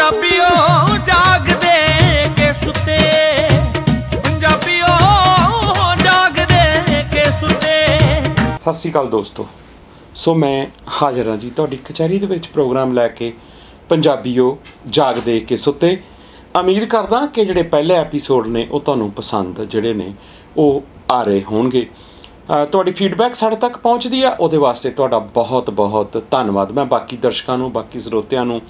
ਪੰਜਾਬੀਓ ਜਾਗਦੇ ਕੇ ਸੁੱਤੇ ਪੰਜਾਬੀਓ ਜਾਗਦੇ ਕੇ ਸੁੱਤੇ ਸਤਿ ਸ੍ਰੀ ਅਕਾਲ ਦੋਸਤੋ ਸੋ ਮੈਂ ਹਾਜ਼ਰ ਹਾਂ ਜੀ ਤੁਹਾਡੀ ਕਚਹਿਰੀ ਦੇ ਵਿੱਚ ਪ੍ਰੋਗਰਾਮ ਲੈ ਕੇ ਪੰਜਾਬੀਓ ਜਾਗਦੇ ਕੇ ਸੁੱਤੇ ਉਮੀਦ ਕਰਦਾ ਕਿ ਜਿਹੜੇ ਪਹਿਲੇ ਐਪੀਸੋਡ ਨੇ ਉਹ ਤੁਹਾਨੂੰ ਪਸੰਦ ਜਿਹੜੇ ਨੇ ਉਹ ਆ ਰਹੇ ਹੋਣਗੇ ਤੁਹਾਡੀ ਫੀਡਬੈਕ ਸਾਡੇ ਤੱਕ ਪਹੁੰਚਦੀ ਆ ਉਹਦੇ ਵਾਸਤੇ ਤੁਹਾਡਾ ਬਹੁਤ ਬਹੁਤ ਧੰਨਵਾਦ ਮੈਂ ਬਾਕੀ ਦਰਸ਼ਕਾਂ ਨੂੰ ਬਾਕੀ ਸਰੋਤਿਆਂ ਨੂੰ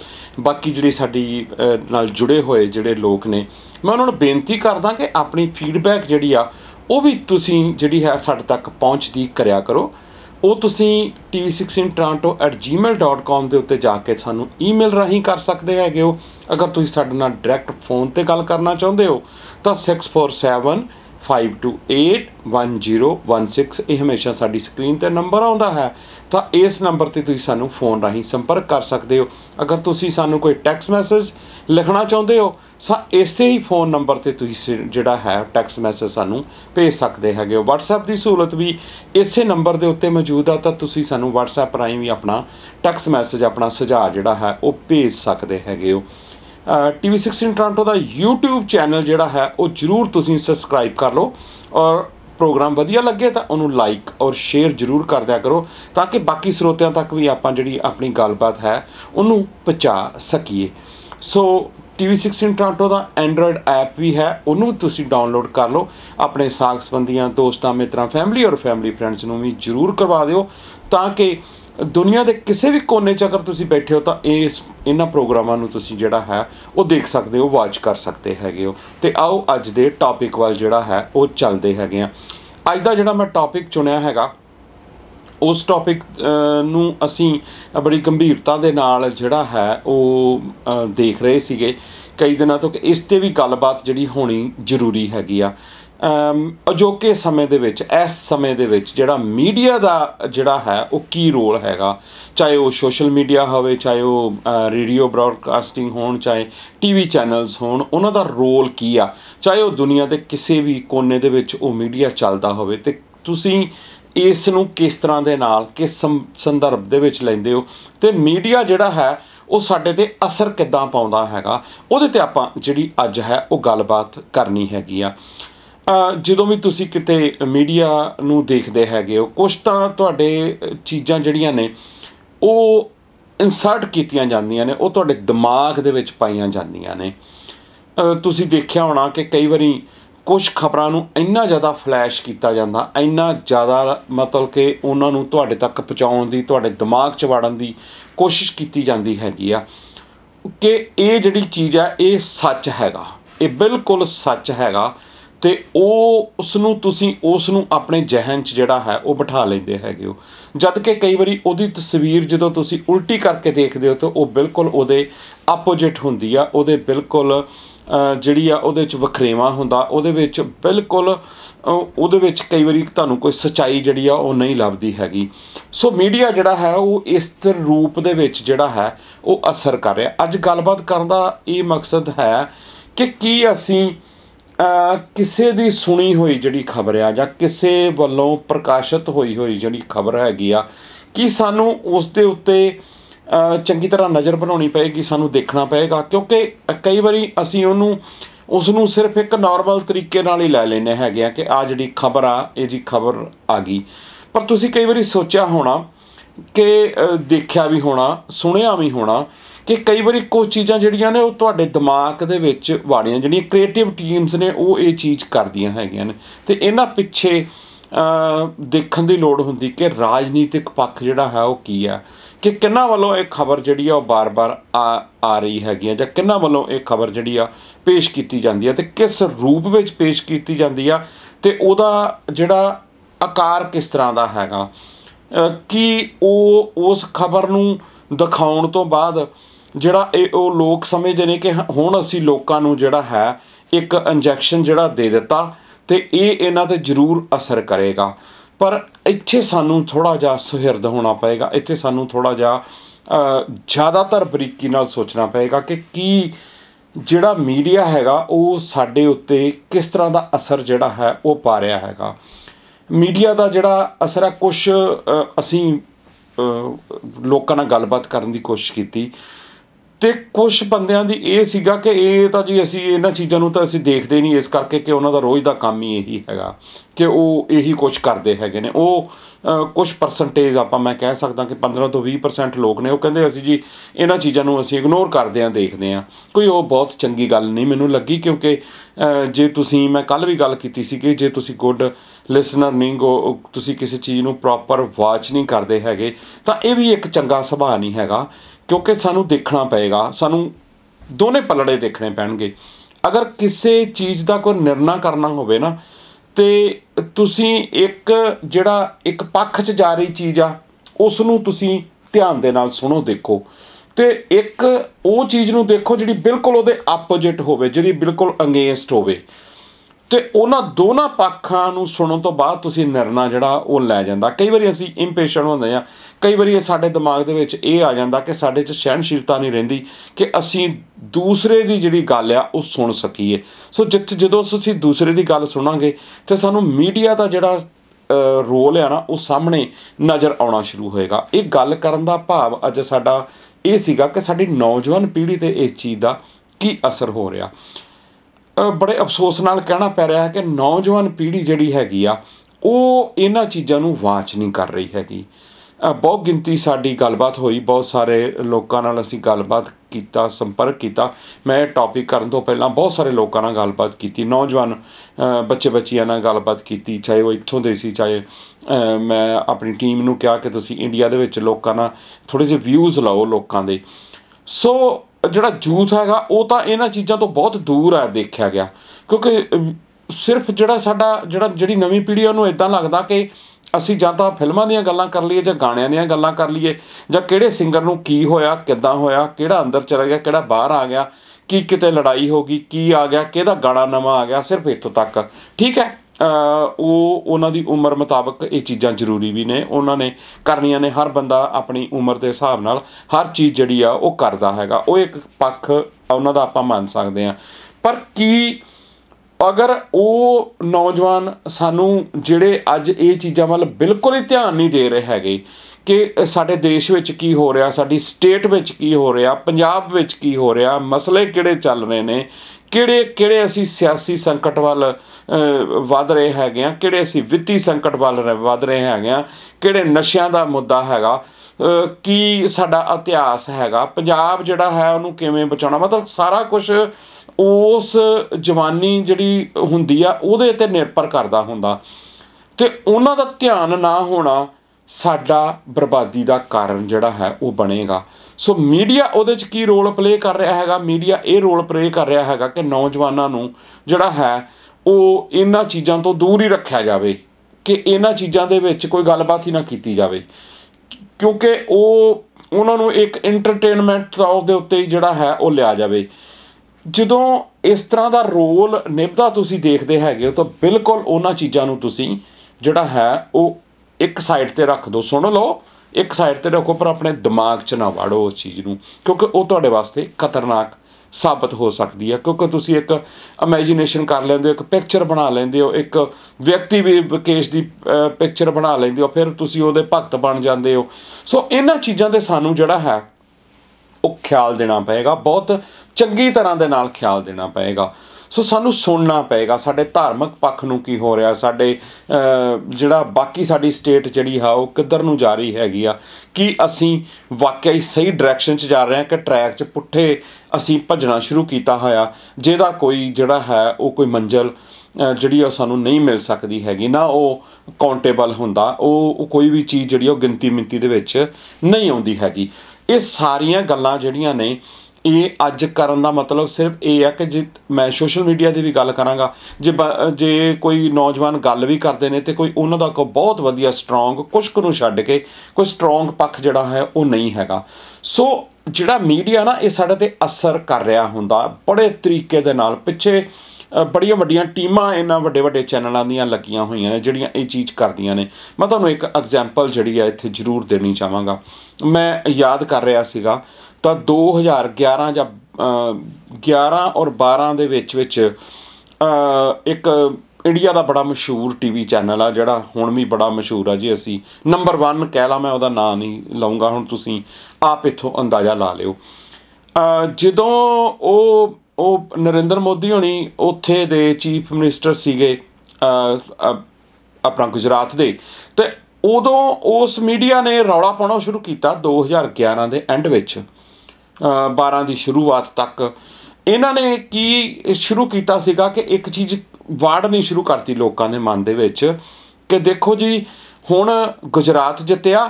ਬਾਕੀ ਜਿਹੜੀ ਸਾਡੀ ਨਾਲ ਜੁੜੇ ਹੋਏ ਜਿਹੜੇ ਲੋਕ ਨੇ ਮੈਂ ਉਹਨਾਂ ਨੂੰ ਬੇਨਤੀ ਕਰਦਾ ਕਿ ਆਪਣੀ ਫੀਡਬੈਕ ਜਿਹੜੀ ਆ ਉਹ ਵੀ ਤੁਸੀਂ ਜਿਹੜੀ ਹੈ ਸਾਡੇ ਤੱਕ ਪਹੁੰਚਦੀ ਕਰਿਆ ਕਰੋ ਉਹ ਤੁਸੀਂ tv16intoronto@gmail.com ਦੇ ਉੱਤੇ ਜਾ ਕੇ ਸਾਨੂੰ ਈਮੇਲ ਰਾਹੀਂ ਕਰ ਸਕਦੇ ਹੈਗੇ ਹੋ ਅਗਰ ਤੁਸੀਂ ਸਾਡੇ ਨਾਲ ਡਾਇਰੈਕਟ ਫੋਨ ਤੇ ਗੱਲ ਕਰਨਾ ਚਾਹੁੰਦੇ ਹੋ ਤਾਂ 647 5281016 ਇਹ ਹਮੇਸ਼ਾ ਸਾਡੀ ਸਕਰੀਨ ਤੇ ਨੰਬਰ ਆਉਂਦਾ ਹੈ ਤਾਂ ਇਸ ਨੰਬਰ ਤੇ ਤੁਸੀਂ ਸਾਨੂੰ ਫੋਨ ਰਾਹੀਂ ਸੰਪਰਕ ਕਰ ਸਕਦੇ ਹੋ ਅਗਰ ਤੁਸੀਂ ਸਾਨੂੰ ਕੋਈ ਟੈਕਸਟ ਮੈਸੇਜ ਲਿਖਣਾ ਚਾਹੁੰਦੇ ਹੋ ਸਾ ਇਸੇ ਹੀ ਫੋਨ ਨੰਬਰ ਤੇ ਤੁਸੀਂ ਜਿਹੜਾ ਹੈ ਟੈਕਸਟ ਮੈਸੇਜ ਸਾਨੂੰ ਭੇਜ ਸਕਦੇ ਹੈਗੇ ਹੋ WhatsApp ਦੀ ਸਹੂਲਤ ਵੀ ਇਸੇ ਨੰਬਰ ਦੇ ਉੱਤੇ ਮੌਜੂਦ ਆ ਤਾਂ ਤੁਸੀਂ ਸਾਨੂੰ WhatsApp ਰਾਹੀਂ ਵੀ ਆਪਣਾ ਟੈਕਸਟ ਮੈਸੇਜ ਆਪਣਾ ਸੁਝਾਅ ਜਿਹੜਾ ਹੈ ਉਹ ਭੇਜ ਸਕਦੇ ਹੈਗੇ ਹੋ ਟੀਵੀ Toronto ਟ੍ਰਾਂਟੋ ਦਾ YouTube ਚੈਨਲ ਜਿਹੜਾ ਹੈ ਉਹ ਜਰੂਰ ਤੁਸੀਂ ਸਬਸਕ੍ਰਾਈਬ ਕਰ ਲਓ ਔਰ ਪ੍ਰੋਗਰਾਮ ਵਧੀਆ ਲੱਗੇ ਤਾਂ ਉਹਨੂੰ ਲਾਈਕ ਔਰ ਸ਼ੇਅਰ ਜਰੂਰ ਕਰ ਦਿਆ ਕਰੋ ਤਾਂ ਕਿ ਬਾਕੀ ਸਰੋਤਿਆਂ ਤੱਕ ਵੀ ਆਪਾਂ ਜਿਹੜੀ ਆਪਣੀ ਗੱਲਬਾਤ ਹੈ ਉਹਨੂੰ ਪਹੁੰਚਾ ਸਕੀਏ ਸੋ ਟੀਵੀ Toronto ਟ੍ਰਾਂਟੋ ਦਾ ਐਂਡਰੋਇਡ ਐਪ ਵੀ ਹੈ ਉਹਨੂੰ ਤੁਸੀਂ ਡਾਊਨਲੋਡ ਕਰ ਲਓ ਆਪਣੇ ਸਾਥ ਸੰਬੰਧੀਆਂ ਦੋਸਤਾਂ ਮਿੱਤਰਾਂ ਫੈਮਿਲੀ ਔਰ ਫੈਮਿਲੀ ਫਰੈਂਡਸ ਨੂੰ ਵੀ ਜਰੂਰ ਕਰਵਾ ਦਿਓ ਤਾਂ ਕਿ ਦੁਨੀਆ ਦੇ ਕਿਸੇ ਵੀ ਕੋਨੇ 'ਚ ਅਗਰ ਤੁਸੀਂ ਬੈਠੇ ਹੋ ਤਾਂ ਇਸ ਇਹਨਾਂ ਪ੍ਰੋਗਰਾਮਾਂ ਨੂੰ ਤੁਸੀਂ ਜਿਹੜਾ ਹੈ ਉਹ ਦੇਖ ਸਕਦੇ ਹੋ ਵਾਚ ਕਰ ਸਕਦੇ ਹੈਗੇ ਹੋ ਤੇ ਆਓ ਅੱਜ ਦੇ ਟਾਪਿਕ ਵੱਲ ਜਿਹੜਾ ਹੈ ਉਹ ਚੱਲਦੇ ਹੈਗੇ ਆ ਅੱਜ ਦਾ ਜਿਹੜਾ ਮੈਂ ਟਾਪਿਕ ਚੁਣਿਆ ਹੈਗਾ ਉਸ ਟੌਪਿਕ ਨੂੰ ਅਸੀਂ ਬੜੀ ਗੰਭੀਰਤਾ ਦੇ ਨਾਲ ਜਿਹੜਾ ਹੈ ਉਹ ਦੇਖ ਰਹੇ ਸੀਗੇ ਕਈ ਦਿਨਾਂ ਤੋਂ ਕਿ ਇਸ ਤੇ ਵੀ ਗੱਲਬਾਤ ਜਿਹੜੀ ਹੋਣੀ ਜ਼ਰੂਰੀ ਹੈਗੀ ਆ ਅਜੋਕੇ ਸਮੇਂ ਦੇ ਵਿੱਚ ਇਸ ਸਮੇਂ ਦੇ ਵਿੱਚ ਜਿਹੜਾ ਮੀਡੀਆ ਦਾ ਜਿਹੜਾ ਹੈ ਉਹ ਕੀ ਰੋਲ ਹੈਗਾ ਚਾਹੇ ਉਹ ਸੋਸ਼ਲ ਮੀਡੀਆ ਹੋਵੇ ਚਾਹੇ ਉਹ ਰੇਡੀਓ ਬ੍ਰਾਡਕਾਸਟਿੰਗ ਹੋਣ ਚਾਹੇ ਟੀਵੀ ਚੈਨਲਸ ਹੋਣ ਉਹਨਾਂ ਦਾ ਰੋਲ ਕੀ ਆ ਚਾਹੇ ਉਹ ਦੁਨੀਆ ਦੇ ਕਿਸੇ ਵੀ ਕੋਨੇ ਦੇ ਵਿੱਚ ਉਹ ਮੀਡੀਆ ਚੱਲਦਾ ਹੋਵੇ ਤੇ ਤੁਸੀਂ ਇਸ ਨੂੰ ਕਿਸ ਤਰ੍ਹਾਂ ਦੇ ਨਾਲ ਕਿਸ ਸੰਦਰਭ ਦੇ ਵਿੱਚ ਲੈਂਦੇ ਹੋ ਤੇ ਮੀਡੀਆ ਜਿਹੜਾ ਹੈ ਉਹ ਸਾਡੇ ਤੇ ਅਸਰ ਕਿਦਾਂ ਪਾਉਂਦਾ ਹੈਗਾ ਉਹਦੇ ਤੇ ਆਪਾਂ ਜਿਹੜੀ ਅੱਜ ਹੈ ਉਹ ਗੱਲਬਾਤ ਕਰਨੀ ਹੈਗੀ ਆ ਜਦੋਂ ਵੀ ਤੁਸੀਂ ਕਿਤੇ ਮੀਡੀਆ ਨੂੰ ਦੇਖਦੇ ਹੈਗੇ ਹੋ ਕੁਝ ਤਾਂ ਤੁਹਾਡੇ ਚੀਜ਼ਾਂ ਜਿਹੜੀਆਂ ਨੇ ਉਹ ਇਨਸਰਟ ਕੀਤੀਆਂ ਜਾਂਦੀਆਂ ਨੇ ਉਹ ਤੁਹਾਡੇ ਦਿਮਾਗ ਦੇ ਵਿੱਚ ਪਾਈਆਂ ਜਾਂਦੀਆਂ ਨੇ ਤੁਸੀਂ ਦੇਖਿਆ ਹੋਣਾ ਕਿ ਕਈ ਵਾਰੀ ਕੁਝ ਖਬਰਾਂ ਨੂੰ ਇੰਨਾ ਜ਼ਿਆਦਾ ਫਲੈਸ਼ ਕੀਤਾ ਜਾਂਦਾ ਇੰਨਾ ਜ਼ਿਆਦਾ ਮਤਲਬ ਕਿ ਉਹਨਾਂ ਨੂੰ ਤੁਹਾਡੇ ਤੱਕ ਪਹੁੰਚਾਉਣ ਦੀ ਤੁਹਾਡੇ ਦਿਮਾਗ 'ਚ ਵੜਨ ਦੀ ਕੋਸ਼ਿਸ਼ ਕੀਤੀ ਜਾਂਦੀ ਹੈਗੀ ਆ ਕਿ ਇਹ ਜਿਹੜੀ ਚੀਜ਼ ਆ ਇਹ ਸੱਚ ਹੈਗਾ ਇਹ ਬਿਲਕੁਲ ਸੱਚ ਹੈਗਾ ਤੇ ਉਹ ਉਸ ਨੂੰ ਤੁਸੀਂ ਉਸ ਨੂੰ ਆਪਣੇ ਜ਼ਿਹਨ 'ਚ ਜਿਹੜਾ ਹੈ ਉਹ ਬਿਠਾ ਲੈਂਦੇ ਹੈਗੇ ਹੋ ਜਦ ਕਿ ਕਈ ਵਾਰੀ ਉਹਦੀ ਤਸਵੀਰ ਜਦੋਂ ਤੁਸੀਂ ਉਲਟੀ ਕਰਕੇ ਦੇਖਦੇ ਹੋ ਤਾਂ ਉਹ ਬਿਲਕੁਲ ਉਹਦੇ ਆਪੋਜੀਟ ਹੁੰਦੀ ਆ ਉਹਦੇ ਬਿਲਕੁਲ ਜਿਹੜੀ ਆ ਉਹਦੇ 'ਚ ਵਖਰੇਵਾ ਹੁੰਦਾ ਉਹਦੇ ਵਿੱਚ ਬਿਲਕੁਲ ਉਹਦੇ ਵਿੱਚ ਕਈ ਵਾਰੀ ਤੁਹਾਨੂੰ ਕੋਈ ਸਚਾਈ ਜਿਹੜੀ ਆ ਉਹ ਨਹੀਂ ਲੱਭਦੀ ਹੈਗੀ ਸੋ ਮੀਡੀਆ ਜਿਹੜਾ ਹੈ ਉਹ ਇਸ ਰੂਪ ਦੇ ਵਿੱਚ ਜਿਹੜਾ ਹੈ ਉਹ ਅਸਰ ਕਰ ਰਿਹਾ ਅੱਜ ਗੱਲਬਾਤ ਕਰਨ ਦਾ ਇਹ ਮਕਸਦ ਹੈ ਕਿ ਕੀ ਅਸੀਂ ਕਿਸੇ ਦੀ ਸੁਣੀ ਹੋਈ ਜਿਹੜੀ ਖਬਰ ਆ ਜਾਂ ਕਿਸੇ ਵੱਲੋਂ ਪ੍ਰਕਾਸ਼ਿਤ ਹੋਈ ਹੋਈ ਜਿਹੜੀ ਖਬਰ ਹੈਗੀ ਆ ਕਿ ਸਾਨੂੰ ਉਸ ਦੇ ਉੱਤੇ ਚੰਗੀ ਤਰ੍ਹਾਂ ਨਜ਼ਰ ਬਣਾਉਣੀ ਪਏਗੀ ਸਾਨੂੰ ਦੇਖਣਾ ਪਏਗਾ ਕਿਉਂਕਿ ਕਈ ਵਾਰੀ ਅਸੀਂ ਉਹਨੂੰ ਉਸ ਨੂੰ ਸਿਰਫ ਇੱਕ ਨਾਰਮਲ ਤਰੀਕੇ ਨਾਲ ਹੀ ਲੈ ਲੈਨੇ ਹੈਗੇ ਆ ਕਿ ਆ ਜਿਹੜੀ ਖਬਰ ਆ ਇਹਦੀ ਖਬਰ ਆ ਗਈ ਪਰ ਤੁਸੀਂ ਕਈ ਵਾਰੀ ਸੋਚਿਆ ਹੋਣਾ ਕਿ ਦੇਖਿਆ ਵੀ ਹੋਣਾ ਸੁਣਿਆ ਵੀ ਹੋਣਾ ਕਿ ਕਈ ਵਾਰੀ ਕੁਝ ਚੀਜ਼ਾਂ ਜਿਹੜੀਆਂ ਨੇ ਉਹ ਤੁਹਾਡੇ ਦਿਮਾਗ ਦੇ ਵਿੱਚ ਵਾੜੀਆਂ ਜਿਹੜੀਆਂ ਕ੍ਰੀਏਟਿਵ ਟੀਮਸ ਨੇ ਉਹ ਇਹ ਚੀਜ਼ ਕਰਦੀਆਂ ਹੈਗੀਆਂ ਨੇ ਤੇ ਇਹਨਾਂ ਪਿੱਛੇ ਦੇਖਣ ਦੀ ਲੋੜ ਹੁੰਦੀ ਕਿ ਰਾਜਨੀਤਿਕ ਪੱਖ ਜਿਹੜਾ ਹੈ ਉਹ ਕੀ ਆ ਕਿ ਕਿੰਨਾ ਵੱਲੋਂ ਇਹ ਖਬਰ ਜਿਹੜੀ ਆ ਉਹ ਬਾਰ-ਬਾਰ ਆ ਆ ਰਹੀ ਹੈਗੀ ਆ ਜਾਂ ਕਿੰਨਾ ਵੱਲੋਂ ਇਹ ਖਬਰ ਜਿਹੜੀ ਆ ਪੇਸ਼ ਕੀਤੀ ਜਾਂਦੀ ਆ ਤੇ ਕਿਸ ਰੂਪ ਵਿੱਚ ਪੇਸ਼ ਕੀਤੀ ਜਾਂਦੀ ਆ ਤੇ ਉਹਦਾ ਜਿਹੜਾ ਆਕਾਰ ਕਿਸ ਤਰ੍ਹਾਂ ਦਾ ਹੈਗਾ ਕਿ ਉਹ ਉਸ ਖਬਰ ਨੂੰ ਦਿਖਾਉਣ ਤੋਂ ਬਾਅਦ ਜਿਹੜਾ ਇਹ ਉਹ ਲੋਕ ਸਮਝਦੇ ਨੇ ਕਿ ਹੁਣ ਅਸੀਂ ਲੋਕਾਂ ਨੂੰ ਜਿਹੜਾ ਹੈ ਇੱਕ ਇੰਜੈਕਸ਼ਨ ਜਿਹੜਾ ਦੇ ਦਿੱਤਾ ਤੇ ਇਹ ਇਹਨਾਂ ਤੇ ਜ਼ਰੂਰ ਅਸਰ ਕਰੇਗਾ ਪਰ ਇੱਥੇ ਸਾਨੂੰ ਥੋੜਾ ਜਿਹਾ ਸੁਹਿਰਦ ਹੋਣਾ ਪਏਗਾ ਇੱਥੇ ਸਾਨੂੰ ਥੋੜਾ ਜਿਹਾ ਜ਼ਿਆਦਾਤਰ ਬਰੀਕੀ ਨਾਲ ਸੋਚਣਾ ਪਏਗਾ ਕਿ ਕੀ ਜਿਹੜਾ ਮੀਡੀਆ ਹੈਗਾ ਉਹ ਸਾਡੇ ਉੱਤੇ ਕਿਸ ਤਰ੍ਹਾਂ ਦਾ ਅਸਰ ਜਿਹੜਾ ਹੈ ਉਹ ਪਾ ਰਿਹਾ ਹੈਗਾ ਮੀਡੀਆ ਦਾ ਜਿਹੜਾ ਅਸਰ ਹੈ ਕੁਝ ਅਸੀਂ ਲੋਕਾਂ ਨਾਲ ਗੱਲਬਾਤ ਕਰਨ ਦੀ ਕੋਸ਼ਿਸ਼ ਕੀਤੀ ਤੇ ਕੁਝ ਬੰਦਿਆਂ ਦੀ ਇਹ ਸੀਗਾ ਕਿ ਇਹ ਤਾਂ ਜੀ ਅਸੀਂ ਇਹਨਾਂ ਚੀਜ਼ਾਂ ਨੂੰ ਤਾਂ ਅਸੀਂ ਦੇਖਦੇ ਨਹੀਂ ਇਸ ਕਰਕੇ ਕਿ ਉਹਨਾਂ ਦਾ ਰੋਜ਼ ਦਾ ਕੰਮ ਹੀ ਇਹੀ ਹੈਗਾ ਕਿ ਉਹ ਇਹੀ ਕੁਝ ਕਰਦੇ ਹੈਗੇ ਨੇ ਉਹ ਕੁਝ ਪਰਸੈਂਟੇਜ ਆਪਾਂ ਮੈਂ ਕਹਿ ਸਕਦਾ ਕਿ 15 ਤੋਂ 20% ਲੋਕ ਨੇ ਉਹ ਕਹਿੰਦੇ ਅਸੀਂ ਜੀ ਇਹਨਾਂ ਚੀਜ਼ਾਂ ਨੂੰ ਅਸੀਂ ਇਗਨੋਰ ਕਰਦੇ ਆਂ ਦੇਖਦੇ ਆਂ ਕੋਈ ਉਹ ਬਹੁਤ ਚੰਗੀ ਗੱਲ ਨਹੀਂ ਮੈਨੂੰ ਲੱਗੀ ਕਿਉਂਕਿ ਜੇ ਤੁਸੀਂ ਮੈਂ ਕੱਲ ਵੀ ਗੱਲ ਕੀਤੀ ਸੀ ਕਿ ਜੇ ਤੁਸੀਂ ਗੁੱਡ ਲਿਸਨਰ ਨਹੀਂ ਹੋ ਤੁਸੀਂ ਕਿਸੇ ਚੀਜ਼ ਨੂੰ ਪ੍ਰੋਪਰ ਵਾਚ ਨਹੀਂ ਕਰਦੇ ਹੈਗੇ ਤਾਂ ਇਹ ਵੀ ਇੱਕ ਚੰਗਾ ਸੁਭਾਅ ਨਹੀਂ ਹੈਗਾ ਕਿਉਂਕਿ ਸਾਨੂੰ ਦੇਖਣਾ ਪਏਗਾ ਸਾਨੂੰ ਦੋਨੇ ਪਲੜੇ ਦੇਖਣੇ ਪੈਣਗੇ ਅਗਰ ਕਿਸੇ ਚੀਜ਼ ਦਾ ਕੋਈ ਨਿਰਣਾ ਕਰਨਾ ਹੋਵੇ ਨਾ ਤੇ ਤੁਸੀਂ ਇੱਕ ਜਿਹੜਾ ਇੱਕ ਪੱਖ 'ਚ ਜਾ ਰਹੀ ਚੀਜ਼ ਆ ਉਸ ਨੂੰ ਤੁਸੀਂ ਧਿਆਨ ਦੇ ਨਾਲ ਸੁਣੋ ਦੇਖੋ ਤੇ ਇੱਕ ਉਹ ਚੀਜ਼ ਨੂੰ ਦੇਖੋ ਜਿਹੜੀ ਬਿਲਕੁਲ ਉਹਦੇ ਆਪੋਜੀਟ ਹੋਵੇ ਜਿਹੜੀ ਬਿਲਕੁਲ ਅਗੇਂਸਟ ਹੋਵੇ ਤੇ ਉਹਨਾਂ ਦੋਨਾਂ ਪੱਖਾਂ ਨੂੰ ਸੁਣਨ ਤੋਂ ਬਾਅਦ ਤੁਸੀਂ ਨਿਰਣਾ ਜਿਹੜਾ ਉਹ ਲੈ ਜਾਂਦਾ ਕਈ ਵਾਰੀ ਅਸੀਂ ਇੰਪੇਸ਼ੈਂਟ ਹੁੰਦੇ ਆ ਕਈ ਵਾਰੀ ਇਹ ਸਾਡੇ ਦਿਮਾਗ ਦੇ ਵਿੱਚ ਇਹ ਆ ਜਾਂਦਾ ਕਿ ਸਾਡੇ 'ਚ ਸਹਿਣਸ਼ੀਲਤਾ ਨਹੀਂ ਰਹਿੰਦੀ ਕਿ ਅਸੀਂ ਦੂਸਰੇ ਦੀ ਜਿਹੜੀ ਗੱਲ ਆ ਉਹ ਸੁਣ ਸਕੀਏ ਸੋ ਜਿੱਥੇ ਜਦੋਂ ਤੁਸੀਂ ਦੂਸਰੇ ਦੀ ਗੱਲ ਸੁਣਾਂਗੇ ਤੇ ਸਾਨੂੰ ਮੀਡੀਆ ਦਾ ਜਿਹੜਾ ਰੋਲ ਆ ਨਾ ਉਹ ਸਾਹਮਣੇ ਨਜ਼ਰ ਆਉਣਾ ਸ਼ੁਰੂ ਹੋਏਗਾ ਇਹ ਗੱਲ ਕਰਨ ਦਾ ਭਾਵ ਅੱਜ ਸਾਡਾ ਇਹ ਸੀਗਾ ਕਿ ਸਾਡੀ ਨੌਜਵਾਨ ਪੀੜ੍ਹੀ ਤੇ ਇਸ ਚੀਜ਼ ਦਾ ਕੀ ਅਸਰ ਹੋ ਰਿਹਾ ਬੜੇ ਅਫਸੋਸ ਨਾਲ ਕਹਿਣਾ ਪੈ ਰਿਹਾ ਹੈ ਕਿ ਨੌਜਵਾਨ ਪੀੜ੍ਹੀ ਜਿਹੜੀ ਹੈਗੀ ਆ ਉਹ ਇਹਨਾਂ ਚੀਜ਼ਾਂ ਨੂੰ ਵਾਚ ਨਹੀਂ ਕਰ ਰਹੀ ਹੈਗੀ ਬਹੁਤ ਗਿਣਤੀ ਸਾਡੀ ਗੱਲਬਾਤ ਹੋਈ ਬਹੁਤ ਸਾਰੇ ਲੋਕਾਂ ਨਾਲ ਅਸੀਂ ਗੱਲਬਾਤ ਕੀਤਾ ਸੰਪਰਕ ਕੀਤਾ ਮੈਂ ਟੌਪਿਕ ਕਰਨ ਤੋਂ ਪਹਿਲਾਂ ਬਹੁਤ ਸਾਰੇ ਲੋਕਾਂ ਨਾਲ ਗੱਲਬਾਤ ਕੀਤੀ ਨੌਜਵਾਨ ਬੱਚੇ ਬੱਚੀਆਂ ਨਾਲ ਗੱਲਬਾਤ ਕੀਤੀ ਚਾਹੇ ਉਹ ਇੱਥੋਂ ਦੇ ਸੀ ਚਾਹੇ ਮੈਂ ਆਪਣੀ ਟੀਮ ਨੂੰ ਕਿਹਾ ਕਿ ਤੁਸੀਂ ਇੰਡੀਆ ਦੇ ਵਿੱਚ ਲੋਕਾਂ ਨਾਲ ਥੋੜੇ ਜਿਹੇ ਵਿਊਜ਼ ਲਾਓ ਲੋਕਾਂ ਦੇ ਸੋ ਜਿਹੜਾ ਯੂਥ ਹੈਗਾ ਉਹ ਤਾਂ ਇਹਨਾਂ ਚੀਜ਼ਾਂ ਤੋਂ ਬਹੁਤ ਦੂਰ ਆ ਦੇਖਿਆ ਗਿਆ ਕਿਉਂਕਿ ਸਿਰਫ ਜਿਹੜਾ ਸਾਡਾ ਜਿਹੜਾ ਜਿਹੜੀ ਨਵੀਂ ਪੀੜ੍ਹੀ ਉਹਨੂੰ ਇਦਾਂ ਲੱਗਦਾ ਕਿ ਅਸੀਂ ਜਾਂ ਤਾਂ ਫਿਲਮਾਂ ਦੀਆਂ ਗੱਲਾਂ ਕਰ ਲਈਏ ਜਾਂ ਗਾਣਿਆਂ ਦੀਆਂ ਗੱਲਾਂ ਕਰ ਲਈਏ ਜਾਂ ਕਿਹੜੇ ਸਿੰਗਰ ਨੂੰ ਕੀ ਹੋਇਆ ਕਿੱਦਾਂ ਹੋਇਆ ਕਿਹੜਾ ਅੰਦਰ ਚਲਾ ਗਿਆ ਕਿਹੜਾ ਬਾਹਰ ਆ ਗਿਆ ਕੀ ਕਿਤੇ ਲੜਾਈ ਹੋ ਗਈ ਕੀ ਆ ਗਿਆ ਕਿਹਦਾ ਗਾਣਾ ਨਵਾਂ ਆ ਗਿਆ ਸਿਰਫ ਇੱਥੋਂ ਤੱਕ ਠੀਕ ਹੈ ਉਹ ਉਹਨਾਂ ਦੀ ਉਮਰ ਮੁਤਾਬਕ ਇਹ ਚੀਜ਼ਾਂ ਜ਼ਰੂਰੀ ਵੀ ਨੇ ਉਹਨਾਂ ਨੇ ਕਰਨੀਆਂ ਨੇ ਹਰ ਬੰਦਾ ਆਪਣੀ ਉਮਰ ਦੇ ਹਿਸਾਬ ਨਾਲ ਹਰ ਚੀਜ਼ ਜਿਹੜੀ ਆ ਉਹ ਕਰਦਾ ਹੈਗਾ ਉਹ ਇੱਕ ਪੱਖ ਉਹਨਾਂ ਦਾ ਆਪਾਂ ਮੰਨ ਸਕਦੇ ਆ ਪਰ ਕੀ ਅਗਰ ਉਹ ਨੌਜਵਾਨ ਸਾਨੂੰ ਜਿਹੜੇ ਅੱਜ ਇਹ ਚੀਜ਼ਾਂ ਵੱਲ ਬਿਲਕੁਲ ਹੀ ਧਿਆਨ ਨਹੀਂ ਦੇ ਰਹੇ ਹੈਗੇ ਕਿ ਸਾਡੇ ਦੇਸ਼ ਵਿੱਚ ਕੀ ਹੋ ਰਿਹਾ ਸਾਡੀ ਸਟੇਟ ਵਿੱਚ ਕੀ ਹੋ ਰਿਹਾ ਪੰਜਾਬ ਵਿੱਚ ਕੀ ਹੋ ਰਿਹਾ ਮਸਲੇ ਕਿਹੜੇ ਚੱਲ ਰਹੇ ਨੇ ਕਿਹੜੇ ਕਿਹੜੇ ਅਸੀਂ ਸਿਆਸੀ ਸੰਕਟ ਵੱਲ ਵਧ ਰਹੇ ਹੈਗੇ ਆ ਕਿਹੜੇ ਅਸੀਂ ਵਿੱਤੀ ਸੰਕਟ ਵੱਲ ਵਧ ਰਹੇ ਹੈਗੇ ਆ ਕਿਹੜੇ ਨਸ਼ਿਆਂ ਦਾ ਮੁੱਦਾ ਹੈਗਾ ਕੀ ਸਾਡਾ ਇਤਿਹਾਸ ਹੈਗਾ ਪੰਜਾਬ ਜਿਹੜਾ ਹੈ ਉਹਨੂੰ ਕਿਵੇਂ ਬਚਾਉਣਾ ਮਤਲਬ ਸਾਰਾ ਕੁਝ ਉਸ ਜਵਾਨੀ ਜਿਹੜੀ ਹੁੰਦੀ ਆ ਉਹਦੇ ਤੇ ਨਿਰਭਰ ਕਰਦਾ ਹੁੰਦਾ ਤੇ ਉਹਨਾਂ ਦਾ ਧਿਆਨ ਨਾ ਹੋਣਾ ਸਾਡਾ ਬਰਬਾਦੀ ਦਾ ਕਾਰਨ ਜਿਹੜਾ ਹੈ ਉਹ ਬਣੇਗਾ ਸੋ ਮੀਡੀਆ ਉਹਦੇ 'ਚ ਕੀ ਰੋਲ ਪਲੇ ਕਰ ਰਿਹਾ ਹੈਗਾ ਮੀਡੀਆ ਇਹ ਰੋਲ ਪਲੇ ਕਰ ਰਿਹਾ ਹੈਗਾ ਕਿ ਨੌਜਵਾਨਾਂ ਨੂੰ ਜਿਹੜਾ ਹੈ ਉਹ ਇਹਨਾਂ ਚੀਜ਼ਾਂ ਤੋਂ ਦੂਰ ਹੀ ਰੱਖਿਆ ਜਾਵੇ ਕਿ ਇਹਨਾਂ ਚੀਜ਼ਾਂ ਦੇ ਵਿੱਚ ਕੋਈ ਗੱਲਬਾਤ ਹੀ ਨਾ ਕੀਤੀ ਜਾਵੇ ਕਿਉਂਕਿ ਉਹ ਉਹਨਾਂ ਨੂੰ ਇੱਕ ਐਂਟਰਟੇਨਮੈਂਟ ਤੌਰ ਦੇ ਉੱਤੇ ਜਿਹੜਾ ਹੈ ਉਹ ਲਿਆ ਜਾਵੇ ਜਦੋਂ ਇਸ ਤਰ੍ਹਾਂ ਦਾ ਰੋਲ ਨਿਭਦਾ ਤੁਸੀਂ ਦੇਖਦੇ ਹੈਗੇ ਹੋ ਤਾਂ ਬਿਲਕੁਲ ਉਹਨਾਂ ਚੀਜ਼ਾਂ ਨੂੰ ਤੁਸੀਂ ਜਿਹੜਾ ਹੈ ਉਹ ਇੱਕ ਸਾਈਡ ਤੇ ਰੱਖ ਦਿਓ ਸੁਣ ਲਓ ਇੱਕ ਸਾਈਡ ਤੇ ਰੱਖੋ ਪਰ ਆਪਣੇ ਦਿਮਾਗ 'ਚ ਨਾ ਵਾੜੋ ਉਸ ਚੀਜ਼ ਨੂੰ ਕਿਉਂਕਿ ਉਹ ਤੁਹਾਡੇ ਵਾਸਤੇ ਖਤਰਨਾਕ ਸਾਬਤ ਹੋ ਸਕਦੀ ਹੈ ਕਿਉਂਕਿ ਤੁਸੀਂ ਇੱਕ ਇਮੇਜਿਨੇਸ਼ਨ ਕਰ ਲੈਂਦੇ ਹੋ ਇੱਕ ਪਿਕਚਰ ਬਣਾ ਲੈਂਦੇ ਹੋ ਇੱਕ ਵਿਅਕਤੀ ਵੀ ਕੇਸ ਦੀ ਪਿਕਚਰ ਬਣਾ ਲੈਂਦੇ ਹੋ ਫਿਰ ਤੁਸੀਂ ਉਹਦੇ ਭਗਤ ਬਣ ਜਾਂਦੇ ਹੋ ਸੋ ਇਹਨਾਂ ਚੀਜ਼ਾਂ ਦੇ ਸਾਨੂੰ ਜਿਹੜਾ ਹੈ ਉਹ ਖਿਆਲ ਦੇਣਾ ਪਏਗਾ ਬਹੁਤ ਚੰਗੀ ਤਰ੍ਹਾਂ ਦੇ ਨਾਲ ਖਿਆਲ ਦੇਣਾ ਪਏਗਾ ਸੋ ਸਾਨੂੰ ਸੁਣਨਾ ਪਏਗਾ ਸਾਡੇ ਧਾਰਮਿਕ ਪੱਖ ਨੂੰ ਕੀ ਹੋ ਰਿਹਾ ਸਾਡੇ ਜਿਹੜਾ ਬਾਕੀ ਸਾਡੀ ਸਟੇਟ ਜਿਹੜੀ ਹਾ ਉਹ ਕਿੱਧਰ ਨੂੰ ਜਾ ਰਹੀ ਹੈਗੀ ਆ ਕਿ ਅਸੀਂ ਵਾਕਿਆ ਹੀ ਸਹੀ ਡਾਇਰੈਕਸ਼ਨ 'ਚ ਜਾ ਰਹੇ ਹਾਂ ਕਿ ਟਰੈਕ 'ਚ ਪੁੱਠੇ ਅਸੀਂ ਭੱਜਣਾ ਸ਼ੁਰੂ ਕੀਤਾ ਹੋਇਆ ਜਿਹਦਾ ਕੋਈ ਜਿਹੜਾ ਹੈ ਉਹ ਕੋਈ ਮੰਜ਼ਲ ਜਿਹੜੀ ਉਹ ਸਾਨੂੰ ਨਹੀਂ ਮਿਲ ਸਕਦੀ ਹੈਗੀ ਨਾ ਉਹ ਕਾਉਂਟੇਬਲ ਹੁੰਦਾ ਉਹ ਕੋਈ ਵੀ ਚੀਜ਼ ਜਿਹੜੀ ਉਹ ਗਿਣਤੀ ਮਿੰਤੀ ਦੇ ਵਿੱਚ ਨਹੀਂ ਆਉਂਦੀ ਹੈਗੀ ਇਹ ਸਾਰੀਆਂ ਗੱਲਾਂ ਜਿਹੜੀਆਂ ਨੇ ਇਹ ਅੱਜ ਕਰਨ ਦਾ ਮਤਲਬ ਸਿਰਫ ਇਹ ਆ ਕਿ ਜੇ ਮੈਂ ਸੋਸ਼ਲ ਮੀਡੀਆ ਦੀ ਵੀ ਗੱਲ ਕਰਾਂਗਾ ਜੇ ਜੇ ਕੋਈ ਨੌਜਵਾਨ ਗੱਲ ਵੀ ਕਰਦੇ ਨੇ ਤੇ ਕੋਈ ਉਹਨਾਂ ਦਾ ਕੋ ਬਹੁਤ ਵਧੀਆ ਸਟਰੋਂਗ ਕੁਝ ਕੁ ਨੂੰ ਛੱਡ ਕੇ ਕੋਈ ਸਟਰੋਂਗ ਪੱਖ ਜਿਹੜਾ ਹੈ ਉਹ ਨਹੀਂ ਹੈਗਾ ਸੋ ਜਿਹੜਾ ਮੀਡੀਆ ਨਾ ਇਹ ਸਾਡੇ ਤੇ ਅਸਰ ਕਰ ਰਿਹਾ ਹੁੰਦਾ ਬੜੇ ਤਰੀਕੇ ਦੇ ਨਾਲ ਪਿੱਛੇ ਬੜੀਆਂ ਵੱਡੀਆਂ ਟੀਮਾਂ ਇਹਨਾਂ ਵੱਡੇ ਵੱਡੇ ਚੈਨਲਾਂ ਦੀਆਂ ਲੱਗੀਆਂ ਹੋਈਆਂ ਨੇ ਜਿਹੜੀਆਂ ਇਹ ਚੀਜ਼ ਕਰਦੀਆਂ ਨੇ ਮੈਂ ਤੁਹਾਨੂੰ ਇੱਕ ਐਗਜ਼ਾਮਪਲ ਜਿਹੜੀ ਆ ਇੱਥੇ ਜ਼ਰੂਰ ਦੇਣੀ ਚਾਹਾਂਗਾ ਮੈਂ ਯਾਦ ਕਰ ਰਿਹਾ ਸੀਗਾ ਤਾਂ 2011 ਜਾਂ 11 ਔਰ 12 ਦੇ ਵਿੱਚ ਵਿੱਚ ਇੱਕ ਇੰਡੀਆ ਦਾ ਬੜਾ ਮਸ਼ਹੂਰ ਟੀਵੀ ਚੈਨਲ ਆ ਜਿਹੜਾ ਹੁਣ ਵੀ ਬੜਾ ਮਸ਼ਹੂਰ ਆ ਜੀ ਅਸੀਂ ਨੰਬਰ 1 ਕਹਿ ਲਾ ਮੈਂ ਉਹਦਾ ਨਾਮ ਨਹੀਂ ਲਾਉਂਗਾ ਹੁਣ ਤੁਸੀਂ ਆਪ ਇਥੋਂ ਅੰਦਾਜ਼ਾ ਲਾ ਲਿਓ ਜਦੋਂ ਉਹ ਉਹ ਨਰਿੰਦਰ ਮੋਦੀ ਹੋਣੀ ਉੱਥੇ ਦੇ ਚੀਫ ਮਿਨਿਸਟਰ ਸੀਗੇ ਆਪਣਾ ਗੁਜਰਾਤ ਦੇ ਤੇ ਉਦੋਂ ਉਸ ਮੀਡੀਆ ਨੇ ਰੌਲਾ ਪਾਉਣਾ ਸ਼ੁਰੂ ਕੀਤਾ 2011 ਦੇ ਐਂਡ ਵਿੱਚ 12 ਦੀ ਸ਼ੁਰੂਆਤ ਤੱਕ ਇਹਨਾਂ ਨੇ ਕੀ ਸ਼ੁਰੂ ਕੀਤਾ ਸੀਗਾ ਕਿ ਇੱਕ ਚੀਜ਼ ਵਾੜਨੀ ਸ਼ੁਰੂ ਕਰਤੀ ਲੋਕਾਂ ਦੇ ਮਨ ਦੇ ਵਿੱਚ ਕਿ ਦੇਖੋ ਜੀ ਹੁਣ ਗੁਜਰਾਤ ਜਿੱਤਿਆ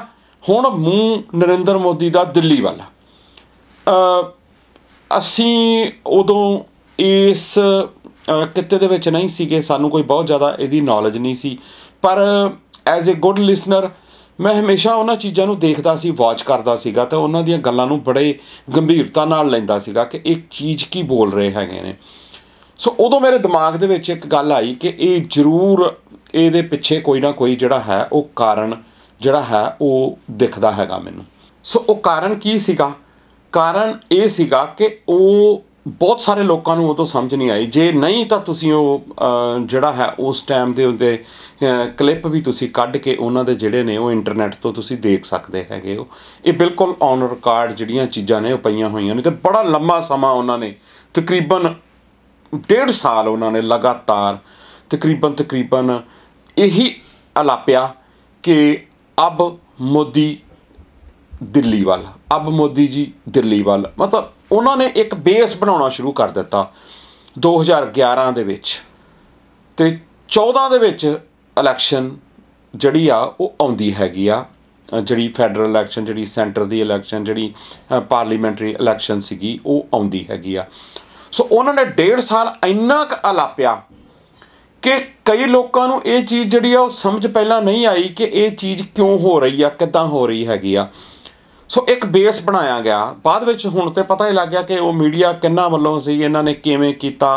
ਹੁਣ ਮੂੰ ਨਰਿੰਦਰ ਮੋਦੀ ਦਾ ਦਿੱਲੀ ਵਾਲਾ ਅਸੀਂ ਉਦੋਂ ਇਸ ਕਿਤੇ ਦੇ ਵਿੱਚ ਨਹੀਂ ਸੀਗੇ ਸਾਨੂੰ ਕੋਈ ਬਹੁਤ ਜ਼ਿਆਦਾ ਇਹਦੀ ਨੌਲੇਜ ਨਹੀਂ ਸੀ ਪਰ ਐਜ਼ ਅ ਗੁੱਡ ਲਿਸਨਰ ਮੈਂ ਹਮੇਸ਼ਾ ਉਹਨਾਂ ਚੀਜ਼ਾਂ ਨੂੰ ਦੇਖਦਾ ਸੀ ਵਾਚ ਕਰਦਾ ਸੀਗਾ ਤਾਂ ਉਹਨਾਂ ਦੀਆਂ ਗੱਲਾਂ ਨੂੰ ਬੜੇ ਗੰਭੀਰਤਾ ਨਾਲ ਲੈਂਦਾ ਸੀਗਾ ਕਿ ਇਹ ਚੀਜ਼ ਕੀ ਬੋਲ ਰਹੇ ਹੈਗੇ ਨੇ ਸੋ ਉਦੋਂ ਮੇਰੇ ਦਿਮਾਗ ਦੇ ਵਿੱਚ ਇੱਕ ਗੱਲ ਆਈ ਕਿ ਇਹ ਜ਼ਰੂਰ ਇਹਦੇ ਪਿੱਛੇ ਕੋਈ ਨਾ ਕੋਈ ਜਿਹੜਾ ਹੈ ਉਹ ਕਾਰਨ ਜਿਹੜਾ ਹੈ ਉਹ ਦਿਖਦਾ ਹੈਗਾ ਮੈਨੂੰ ਸੋ ਉਹ ਕਾਰਨ ਕੀ ਸੀਗਾ ਕਾਰਨ ਇਹ ਸੀਗਾ ਕਿ ਉਹ ਬਹੁਤ ਸਾਰੇ ਲੋਕਾਂ ਨੂੰ ਉਹ ਤੋਂ ਸਮਝ ਨਹੀਂ ਆਈ ਜੇ ਨਹੀਂ ਤਾਂ ਤੁਸੀਂ ਉਹ ਜਿਹੜਾ ਹੈ ਉਸ ਟਾਈਮ ਦੇ ਉਹਦੇ ਕਲਿੱਪ ਵੀ ਤੁਸੀਂ ਕੱਢ ਕੇ ਉਹਨਾਂ ਦੇ ਜਿਹੜੇ ਨੇ ਉਹ ਇੰਟਰਨੈਟ ਤੋਂ ਤੁਸੀਂ ਦੇਖ ਸਕਦੇ ਹੈਗੇ ਹੋ ਇਹ ਬਿਲਕੁਲ ਔਨ ਰਿਕਾਰਡ ਜਿਹੜੀਆਂ ਚੀਜ਼ਾਂ ਨੇ ਉਹ ਪਈਆਂ ਹੋਈਆਂ ਨੇ ਤੇ ਬੜਾ ਲੰਮਾ ਸਮਾਂ ਉਹਨਾਂ ਨੇ ਤਕਰੀਬਨ 1.5 ਸਾਲ ਉਹਨਾਂ ਨੇ ਲਗਾਤਾਰ ਤਕਰੀਬਨ ਤਕਰੀਬਨ ਇਹੀ ਅਲਾਪਿਆ ਕਿ ਅਬ ਮੋਦੀ ਦਿੱਲੀ ਵਾਲਾ ਅਬ ਮੋਦੀ ਜੀ ਦਿੱਲੀ ਵੱਲ ਮਤਲਬ ਉਹਨਾਂ ਨੇ ਇੱਕ ਬੇਸ ਬਣਾਉਣਾ ਸ਼ੁਰੂ ਕਰ ਦਿੱਤਾ 2011 ਦੇ ਵਿੱਚ ਤੇ 14 ਦੇ ਵਿੱਚ ਇਲੈਕਸ਼ਨ ਜਿਹੜੀ ਆ ਉਹ ਆਉਂਦੀ ਹੈਗੀ ਆ ਜਿਹੜੀ ਫੈਡਰਲ ਇਲੈਕਸ਼ਨ ਜਿਹੜੀ ਸੈਂਟਰ ਦੀ ਇਲੈਕਸ਼ਨ ਜਿਹੜੀ ਪਾਰਲੀਮੈਂਟਰੀ ਇਲੈਕਸ਼ਨ ਸੀਗੀ ਉਹ ਆਉਂਦੀ ਹੈਗੀ ਆ ਸੋ ਉਹਨਾਂ ਨੇ ਡੇਢ ਸਾਲ ਇੰਨਾ ਕ ਅਲਾਪਿਆ ਕਿ ਕਈ ਲੋਕਾਂ ਨੂੰ ਇਹ ਚੀਜ਼ ਜਿਹੜੀ ਆ ਉਹ ਸਮਝ ਪਹਿਲਾਂ ਨਹੀਂ ਆਈ ਕਿ ਇਹ ਚੀਜ਼ ਕਿਉਂ ਹੋ ਰਹੀ ਆ ਕਿੱਦਾਂ ਹੋ ਰਹੀ ਹੈਗੀ ਆ ਸੋ ਇੱਕ ਬੇਸ ਬਣਾਇਆ ਗਿਆ ਬਾਅਦ ਵਿੱਚ ਹੁਣ ਤੇ ਪਤਾ ਹੀ ਲੱਗ ਗਿਆ ਕਿ ਉਹ ਮੀਡੀਆ ਕਿੰਨਾ ਵੱਲੋਂ ਸੀ ਇਹਨਾਂ ਨੇ ਕਿਵੇਂ ਕੀਤਾ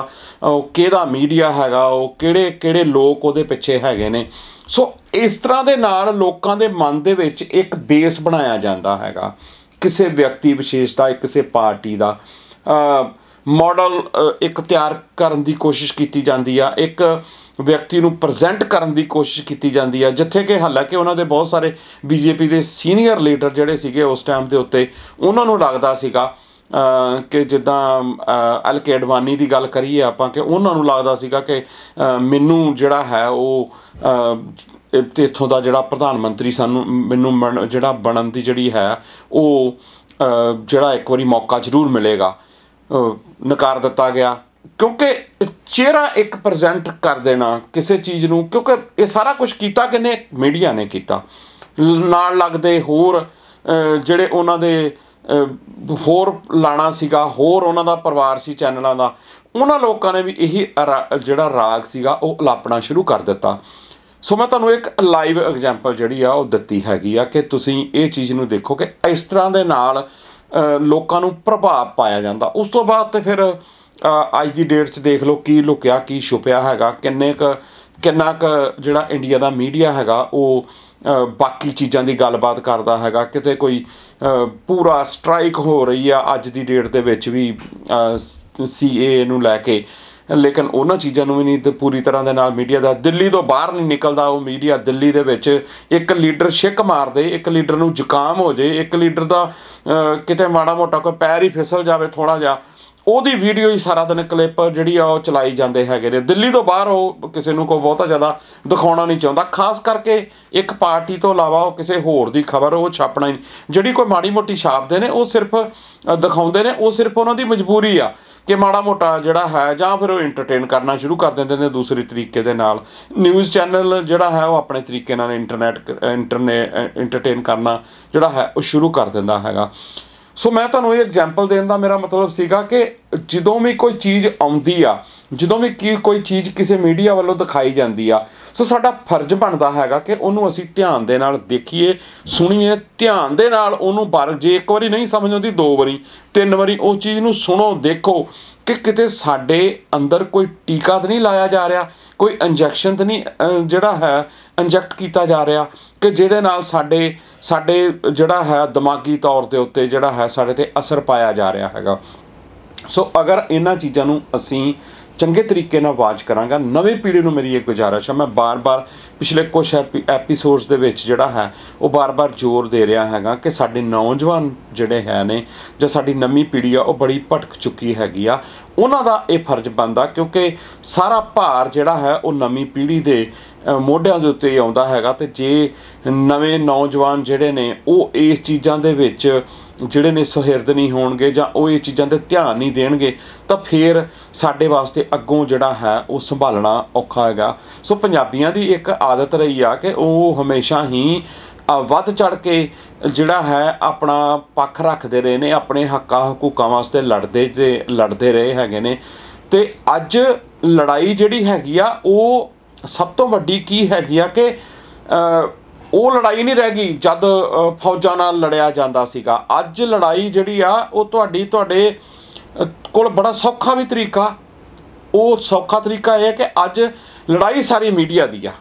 ਉਹ ਕਿਹਦਾ ਮੀਡੀਆ ਹੈਗਾ ਉਹ ਕਿਹੜੇ ਕਿਹੜੇ ਲੋਕ ਉਹਦੇ ਪਿੱਛੇ ਹੈਗੇ ਨੇ ਸੋ ਇਸ ਤਰ੍ਹਾਂ ਦੇ ਨਾਲ ਲੋਕਾਂ ਦੇ ਮਨ ਦੇ ਵਿੱਚ ਇੱਕ ਬੇਸ ਬਣਾਇਆ ਜਾਂਦਾ ਹੈਗਾ ਕਿਸੇ ਵਿਅਕਤੀ ਵਿਸ਼ੇਸ਼ ਦਾ ਕਿਸੇ ਪਾਰਟੀ ਦਾ ਮਾਡਲ ਇੱਕ ਤਿਆਰ ਕਰਨ ਦੀ ਕੋਸ਼ਿਸ਼ ਕੀਤੀ ਜਾਂਦੀ ਆ ਇੱਕ ਵਿਅਕਤੀ ਨੂੰ ਪ੍ਰੈਜ਼ੈਂਟ ਕਰਨ ਦੀ ਕੋਸ਼ਿਸ਼ ਕੀਤੀ ਜਾਂਦੀ ਹੈ ਜਿੱਥੇ ਕਿ ਹਾਲਾਂਕਿ ਉਹਨਾਂ ਦੇ ਬਹੁਤ ਸਾਰੇ ਬੀਜੇਪੀ ਦੇ ਸੀਨੀਅਰ ਲੀਡਰ ਜਿਹੜੇ ਸੀਗੇ ਉਸ ਟਾਈਮ ਦੇ ਉੱਤੇ ਉਹਨਾਂ ਨੂੰ ਲੱਗਦਾ ਸੀਗਾ ਕਿ ਜਿੱਦਾਂ ਅਲਕੇ ਕੇ ਅਡਵਾਨੀ ਦੀ ਗੱਲ ਕਰੀਏ ਆਪਾਂ ਕਿ ਉਹਨਾਂ ਨੂੰ ਲੱਗਦਾ ਸੀਗਾ ਕਿ ਮੈਨੂੰ ਜਿਹੜਾ ਹੈ ਉਹ ਇੱਥੋਂ ਦਾ ਜਿਹੜਾ ਪ੍ਰਧਾਨ ਮੰਤਰੀ ਸਾਨੂੰ ਮੈਨੂੰ ਜਿਹੜਾ ਬਣਨ ਦੀ ਜਿਹੜੀ ਹੈ ਉਹ ਜਿਹੜਾ ਇੱਕ ਵਾਰੀ ਮੌਕਾ ਜ਼ਰੂਰ ਮਿਲੇਗਾ ਨਕਾਰ ਦਿੱਤਾ ਗਿਆ ਕਿਉਂਕਿ ਚਿਹਰਾ ਇੱਕ ਪ੍ਰੈਜ਼ੈਂਟ ਕਰ ਦੇਣਾ ਕਿਸੇ ਚੀਜ਼ ਨੂੰ ਕਿਉਂਕਿ ਇਹ ਸਾਰਾ ਕੁਝ ਕੀਤਾ ਕਿਨੇ ਮੀਡੀਆ ਨੇ ਕੀਤਾ ਨਾਲ ਲੱਗਦੇ ਹੋਰ ਜਿਹੜੇ ਉਹਨਾਂ ਦੇ ਹੋਰ ਲਾਣਾ ਸੀਗਾ ਹੋਰ ਉਹਨਾਂ ਦਾ ਪਰਿਵਾਰ ਸੀ ਚੈਨਲਾਂ ਦਾ ਉਹਨਾਂ ਲੋਕਾਂ ਨੇ ਵੀ ਇਹੀ ਜਿਹੜਾ ਰਾਗ ਸੀਗਾ ਉਹ ਲਾਪਣਾ ਸ਼ੁਰੂ ਕਰ ਦਿੱਤਾ ਸੋ ਮੈਂ ਤੁਹਾਨੂੰ ਇੱਕ ਲਾਈਵ ਐਗਜ਼ਾਮਪਲ ਜਿਹੜੀ ਆ ਉਹ ਦਿੱਤੀ ਹੈਗੀ ਆ ਕਿ ਤੁਸੀਂ ਇਹ ਚੀਜ਼ ਨੂੰ ਦੇਖੋ ਕਿ ਇਸ ਤਰ੍ਹਾਂ ਦੇ ਨਾਲ ਲੋਕਾਂ ਨੂੰ ਪ੍ਰਭਾਵ ਪਾਇਆ ਜਾਂਦਾ ਉਸ ਤੋਂ ਬਾਅਦ ਤੇ ਫਿਰ ਅੱਜ ਦੀ ਡੇਟ 'ਚ ਦੇਖ ਲਓ ਕੀ ਲੁਕਿਆ ਕੀ ਛੁਪਿਆ ਹੈਗਾ ਕਿੰਨੇ ਕ ਕਿੰਨਾ ਕ ਜਿਹੜਾ ਇੰਡੀਆ ਦਾ ਮੀਡੀਆ ਹੈਗਾ ਉਹ ਬਾਕੀ ਚੀਜ਼ਾਂ ਦੀ ਗੱਲਬਾਤ ਕਰਦਾ ਹੈਗਾ ਕਿਤੇ ਕੋਈ ਪੂਰਾ ਸਟ੍ਰਾਈਕ ਹੋ ਰਹੀ ਆ ਅੱਜ ਦੀ ਡੇਟ ਦੇ ਵਿੱਚ ਵੀ ਸੀਏ ਨੂੰ ਲੈ ਕੇ ਲੇਕਿਨ ਉਹਨਾਂ ਚੀਜ਼ਾਂ ਨੂੰ ਵੀ ਨਹੀਂ ਤੇ ਪੂਰੀ ਤਰ੍ਹਾਂ ਦੇ ਨਾਲ ਮੀਡੀਆ ਦਾ ਦਿੱਲੀ ਤੋਂ ਬਾਹਰ ਨਹੀਂ ਨਿਕਲਦਾ ਉਹ ਮੀਡੀਆ ਦਿੱਲੀ ਦੇ ਵਿੱਚ ਇੱਕ ਲੀਡਰ ਛਿੱਕ ਦੇ ਇੱਕ ਲੀਡਰ ਨੂੰ ਜ਼ੁਕਾਮ ਹੋ ਜੇ ਇੱਕ ਲੀਡਰ ਦਾ ਕਿਤੇ ਮਾੜਾ ਮੋਟਾ ਕੋਈ ਪੈਰ ਹੀ ਫਿਸਲ ਜਾਵੇ ਥੋੜਾ ਜਿਹਾ ਉਹਦੀ ਵੀਡੀਓ ਹੀ ਸਾਰਾ ਦਿਨ ਕਲਿੱਪ ਜਿਹੜੀ ਆ ਉਹ ਚਲਾਈ ਜਾਂਦੇ ਹੈਗੇ ਨੇ ਦਿੱਲੀ ਤੋਂ ਬਾਹਰ ਉਹ ਕਿਸੇ ਨੂੰ ਕੋਈ ਬਹੁਤਾ ਜ਼ਿਆਦਾ ਦਿਖਾਉਣਾ ਨਹੀਂ ਚਾਹੁੰਦਾ ਖਾਸ ਕਰਕੇ ਇੱਕ ਪਾਰਟੀ ਤੋਂ ਇਲਾਵਾ ਉਹ ਕਿਸੇ ਹੋਰ ਦੀ ਖਬਰ ਉਹ ਛਾਪਣਾ ਹੀ ਜਿਹੜੀ ਕੋਈ ਮਾੜੀ ਮੋਟੀ ਛਾਪਦੇ ਨੇ ਉਹ ਸਿਰਫ ਦਿਖਾਉਂਦੇ ਨੇ ਉਹ ਸਿਰਫ ਉਹਨਾਂ ਦੀ ਮਜਬੂਰੀ ਆ ਕਿ ਮਾੜਾ ਮੋਟਾ ਜਿਹੜਾ ਹੈ ਜਾਂ ਫਿਰ ਉਹ ਐਂਟਰਟੇਨ ਕਰਨਾ ਸ਼ੁਰੂ ਕਰ ਦਿੰਦੇ ਨੇ ਦੂਸਰੇ ਤਰੀਕੇ ਦੇ ਨਾਲ ਨਿਊਜ਼ ਚੈਨਲ ਜਿਹੜਾ ਹੈ ਉਹ ਆਪਣੇ ਤਰੀਕੇ ਨਾਲ ਇੰਟਰਨੈਟ ਇੰਟਰਨੈਟ ਐਂਟਰਟੇਨ ਕਰਨਾ ਜਿਹੜਾ ਹੈ ਉਹ ਸ਼ੁਰੂ ਕਰ ਦਿੰਦਾ ਹੈਗਾ ਸੋ ਮੈਂ ਤੁਹਾਨੂੰ ਇਹ ਐਗਜ਼ਾਮਪਲ ਦੇਣ ਦਾ ਮੇਰਾ ਮਤਲਬ ਸੀਗਾ ਕਿ ਜਦੋਂ ਵੀ ਕੋਈ ਚੀਜ਼ ਆਉਂਦੀ ਆ ਜਦੋਂ ਵੀ ਕੀ ਕੋਈ ਚੀਜ਼ ਕਿਸੇ ਮੀਡੀਆ ਵੱਲੋਂ ਦਿਖਾਈ ਜਾਂਦੀ ਆ ਸੋ ਸਾਡਾ ਫਰਜ਼ ਬਣਦਾ ਹੈਗਾ ਕਿ ਉਹਨੂੰ ਅਸੀਂ ਧਿਆਨ ਦੇ ਨਾਲ ਦੇਖੀਏ ਸੁਣੀਏ ਧਿਆਨ ਦੇ ਨਾਲ ਉਹਨੂੰ ਬਾਰ ਜੇ ਇੱਕ ਵਾਰੀ ਨਹੀਂ ਸਮਝ ਆਉਂਦੀ ਦੋ ਵਾਰੀ ਤਿੰਨ ਵਾਰੀ ਉਹ ਚੀਜ਼ ਨੂੰ ਸੁਣੋ ਦੇਖੋ ਕਿ ਕਿਤੇ ਸਾਡੇ ਅੰਦਰ ਕੋਈ ਟੀਕਾ ਤਾਂ ਨਹੀਂ ਲਾਇਆ ਜਾ ਰਿਹਾ ਕੋਈ ਇੰਜੈਕਸ਼ਨ ਤਾਂ ਨਹੀਂ ਜਿਹੜਾ ਹੈ ਇੰਜੈਕਟ ਕੀਤਾ ਜਾ ਰਿਹਾ ਕਿ ਜਿਹਦੇ ਨਾਲ ਸਾਡੇ ਸਾਡੇ ਜਿਹੜਾ ਹੈ ਦਿਮਾਗੀ ਤੌਰ ਤੇ ਉੱਤੇ ਜਿਹੜਾ ਹੈ ਸਾਡੇ ਤੇ ਅਸਰ ਪਾਇਆ ਜਾ ਰਿਹਾ ਹੈਗਾ ਸੋ ਅਗਰ ਇਹਨਾਂ ਚੀਜ਼ਾਂ ਨੂੰ ਅਸੀਂ ਚੰਗੇ ਤਰੀਕੇ ਨਾਲ ਵਾਚ ਕਰਾਂਗਾ ਨਵੇਂ ਪੀੜ੍ਹੀ ਨੂੰ ਮੇਰੀ ਇਹ ਗੁਜਾਰਿਸ਼ ਹੈ ਮੈਂ ਬਾਰ-ਬਾਰ ਪਿਛਲੇ ਕੁਝ ਐਪੀਸੋਡਸ ਦੇ ਵਿੱਚ ਜਿਹੜਾ ਹੈ ਉਹ ਬਾਰ-ਬਾਰ ਜ਼ੋਰ ਦੇ ਰਿਹਾ ਹੈਗਾ ਕਿ ਸਾਡੇ ਨੌਜਵਾਨ ਜਿਹੜੇ ਹੈ ਨੇ ਜਾਂ ਸਾਡੀ ਨਵੀਂ ਪੀੜ੍ਹੀ ਆ ਉਹ ਬੜੀ ਭਟਕ ਚੁੱਕੀ ਹੈਗੀ ਆ ਉਹਨਾਂ ਦਾ ਇਹ ਫਰਜ਼ ਬਣਦਾ ਕਿਉਂਕਿ ਸਾਰਾ ਭਾਰ ਜਿਹੜਾ ਹੈ ਉਹ ਨਵੀਂ ਪੀੜ੍ਹੀ ਦੇ ਮੋਢਿਆਂ ਦੇ ਉੱਤੇ ਆਉਂਦਾ ਹੈਗਾ ਤੇ ਜੇ ਨਵੇਂ ਨੌਜਵਾਨ ਜਿਹੜੇ ਨੇ ਉਹ ਇਸ ਚੀਜ਼ਾਂ ਦੇ ਵਿੱਚ ਜਿਹੜੇ ਨੇ ਸੁਹਿਰਦ ਨਹੀਂ ਹੋਣਗੇ ਜਾਂ ਉਹ ਇਹ ਚੀਜ਼ਾਂ ਤੇ ਧਿਆਨ ਨਹੀਂ ਦੇਣਗੇ ਤਾਂ ਫੇਰ ਸਾਡੇ ਵਾਸਤੇ ਅੱਗੋਂ ਜਿਹੜਾ ਹੈ ਉਹ ਸੰਭਾਲਣਾ ਔਖਾ ਹੈਗਾ ਸੋ ਪੰਜਾਬੀਆਂ ਦੀ ਇੱਕ ਆਦਤ ਰਹੀ ਆ ਕਿ ਉਹ ਹਮੇਸ਼ਾ ਹੀ ਵੱਧ ਚੜ ਕੇ ਜਿਹੜਾ ਹੈ ਆਪਣਾ ਪੱਖ ਰੱਖਦੇ ਰਹੇ ਨੇ ਆਪਣੇ ਹੱਕਾਂ ਹਕੂਕਾਂ ਵਾਸਤੇ ਲੜਦੇ ਤੇ ਲੜਦੇ ਰਹੇ ਹੈਗੇ ਨੇ ਤੇ ਅੱਜ ਲੜਾਈ ਜਿਹੜੀ ਹੈਗੀ ਆ ਉਹ ਸਭ ਤੋਂ ਵੱਡੀ ਕੀ ਹੈਗੀ ਆ ਕਿ ਉਹ ਲੜਾਈ ਨਹੀਂ ਰਹਿ ਗਈ ਜਦ ਫੌਜਾਂ ਨਾਲ ਲੜਿਆ ਜਾਂਦਾ ਸੀਗਾ ਅੱਜ ਲੜਾਈ ਜਿਹੜੀ ਆ ਉਹ ਤੁਹਾਡੀ ਤੁਹਾਡੇ ਕੋਲ ਬੜਾ ਸੌਖਾ ਵੀ ਤਰੀਕਾ ਉਹ ਸੌਖਾ ਤਰੀਕਾ ਇਹ ਹੈ ਕਿ ਅੱਜ ਲੜਾਈ ਸਾਰੀ ਮੀਡੀਆ ਦੀ ਆ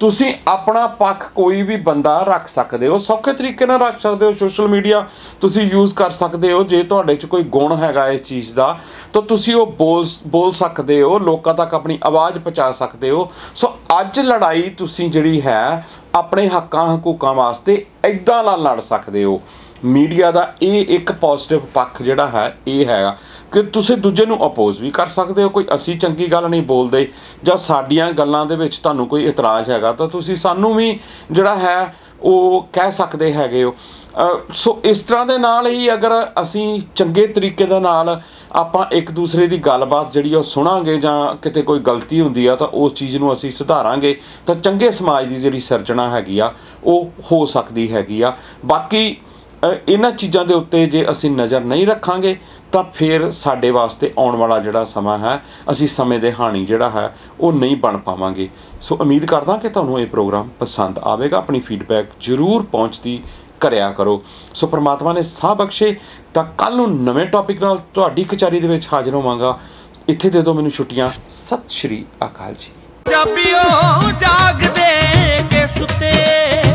ਤੁਸੀਂ ਆਪਣਾ ਪੱਖ ਕੋਈ ਵੀ ਬੰਦਾ ਰੱਖ ਸਕਦੇ ਹੋ ਸੌਖੇ ਤਰੀਕੇ ਨਾਲ ਰੱਖ ਸਕਦੇ ਹੋ ਸੋਸ਼ਲ ਮੀਡੀਆ ਤੁਸੀਂ ਯੂਜ਼ ਕਰ ਸਕਦੇ ਹੋ ਜੇ ਤੁਹਾਡੇ 'ਚ ਕੋਈ ਗੁਣ ਹੈਗਾ ਇਸ ਚੀਜ਼ ਦਾ ਤਾਂ ਤੁਸੀਂ ਉਹ ਬੋਲ ਬੋਲ ਸਕਦੇ ਹੋ ਲੋਕਾਂ ਤੱਕ ਆਪਣੀ ਆਵਾਜ਼ ਪਹੁੰਚਾ ਸਕਦੇ ਹੋ ਸੋ ਅੱਜ ਲੜਾਈ ਤੁਸੀਂ ਜਿਹੜੀ ਹੈ ਆਪਣੇ ਹੱਕਾਂ ਹਕੂਕਾਂ ਵਾਸਤੇ ਐਦਾਂ ਨਾਲ ਲੜ ਸਕਦੇ ਹੋ ਮੀਡੀਆ ਦਾ ਇਹ ਇੱਕ ਪੋਜ਼ਿਟਿਵ ਪੱਖ ਜਿਹੜਾ ਹੈ ਇਹ ਹੈਗਾ ਕਿ ਤੁਸੀਂ ਦੂਜੇ ਨੂੰ ਅਪੋਜ਼ ਵੀ ਕਰ ਸਕਦੇ ਹੋ ਕੋਈ ਅਸੀਂ ਚੰਗੀ ਗੱਲ ਨਹੀਂ ਬੋਲਦੇ ਜਾਂ ਸਾਡੀਆਂ ਗੱਲਾਂ ਦੇ ਵਿੱਚ ਤੁਹਾਨੂੰ ਕੋਈ ਇਤਰਾਜ਼ ਹੈਗਾ ਤਾਂ ਤੁਸੀਂ ਸਾਨੂੰ ਵੀ ਜਿਹੜਾ ਹੈ ਉਹ ਕਹਿ ਸਕਦੇ ਹੈਗੇ ਹੋ ਸੋ ਇਸ ਤਰ੍ਹਾਂ ਦੇ ਨਾਲ ਹੀ ਅਗਰ ਅਸੀਂ ਚੰਗੇ ਤਰੀਕੇ ਦੇ ਨਾਲ ਆਪਾਂ ਇੱਕ ਦੂਸਰੇ ਦੀ ਗੱਲਬਾਤ ਜਿਹੜੀ ਉਹ ਸੁਣਾਂਗੇ ਜਾਂ ਕਿਤੇ ਕੋਈ ਗਲਤੀ ਹੁੰਦੀ ਆ ਤਾਂ ਉਸ ਚੀਜ਼ ਨੂੰ ਅਸੀਂ ਸੁਧਾਰਾਂਗੇ ਤਾਂ ਚੰਗੇ ਸਮਾਜ ਦੀ ਜਿਹੜੀ ਸਿਰਜਣਾ ਹੈਗੀ ਆ ਉਹ ਹੋ ਸਕਦੀ ਹੈਗੀ ਆ ਬਾਕੀ ਇਹਨਾਂ ਚੀਜ਼ਾਂ ਦੇ ਉੱਤੇ ਜੇ ਅਸੀਂ ਨਜ਼ਰ ਨਹੀਂ ਰੱਖਾਂਗੇ ਤਾਂ ਫਿਰ ਸਾਡੇ ਵਾਸਤੇ ਆਉਣ ਵਾਲਾ ਜਿਹੜਾ ਸਮਾਂ ਹੈ ਅਸੀਂ ਸਮੇਂ ਦੇ ਹਾਣੀ ਜਿਹੜਾ ਹੈ ਉਹ ਨਹੀਂ ਬਣ ਪਾਵਾਂਗੇ ਸੋ ਉਮੀਦ ਕਰਦਾ ਕਿ ਤੁਹਾਨੂੰ ਇਹ ਪ੍ਰੋਗਰਾਮ ਪਸੰਦ ਆਵੇਗਾ ਆਪਣੀ ਫੀਡਬੈਕ ਜ਼ਰੂਰ ਪਹੁੰਚਦੀ ਕਰਿਆ ਕਰੋ ਸੋ ਪ੍ਰਮਾਤਮਾ ਨੇ ਸਾਹ ਬਖਸ਼ੇ ਤਾਂ ਕੱਲ ਨੂੰ ਨਵੇਂ ਟੌਪਿਕ ਨਾਲ ਤੁਹਾਡੀ ਕਚਾਰੀ ਦੇ ਵਿੱਚ ਹਾਜ਼ਰ ਹੋਵਾਂਗਾ ਇੱਥੇ ਦੇ ਦਿਓ ਮੈਨੂੰ ਛੁੱਟੀਆਂ ਸਤਿ ਸ਼੍ਰੀ ਅਕਾਲ ਜੀ ਜਾਪਿਓ ਜਾਗਦੇ ਕੇ ਸੁੱਤੇ